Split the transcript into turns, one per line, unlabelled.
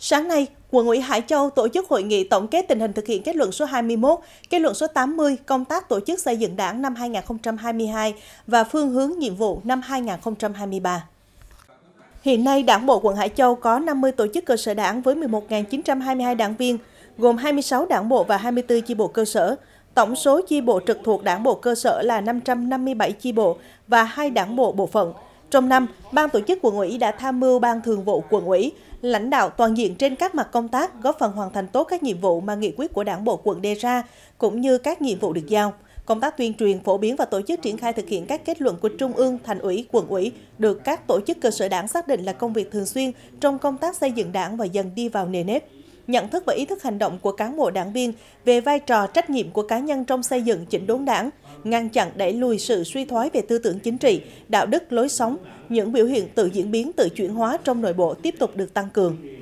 Sáng nay, quận ủy Hải Châu tổ chức hội nghị tổng kết tình hình thực hiện kết luận số 21, kết luận số 80 công tác tổ chức xây dựng đảng năm 2022 và phương hướng nhiệm vụ năm 2023. Hiện nay, Đảng bộ quận Hải Châu có 50 tổ chức cơ sở đảng với 11.922 đảng viên, gồm 26 đảng bộ và 24 chi bộ cơ sở. Tổng số chi bộ trực thuộc đảng bộ cơ sở là 557 chi bộ và 2 đảng bộ bộ phận. Trong năm, Ban tổ chức quận ủy đã tham mưu Ban thường vụ quận ủy, lãnh đạo toàn diện trên các mặt công tác góp phần hoàn thành tốt các nhiệm vụ mà nghị quyết của đảng bộ quận đề ra, cũng như các nhiệm vụ được giao. Công tác tuyên truyền, phổ biến và tổ chức triển khai thực hiện các kết luận của Trung ương, Thành ủy, Quận ủy được các tổ chức cơ sở đảng xác định là công việc thường xuyên trong công tác xây dựng đảng và dần đi vào nề nếp nhận thức và ý thức hành động của cán bộ đảng viên về vai trò trách nhiệm của cá nhân trong xây dựng chỉnh đốn đảng, ngăn chặn đẩy lùi sự suy thoái về tư tưởng chính trị, đạo đức, lối sống, những biểu hiện tự diễn biến, tự chuyển hóa trong nội bộ tiếp tục được tăng cường.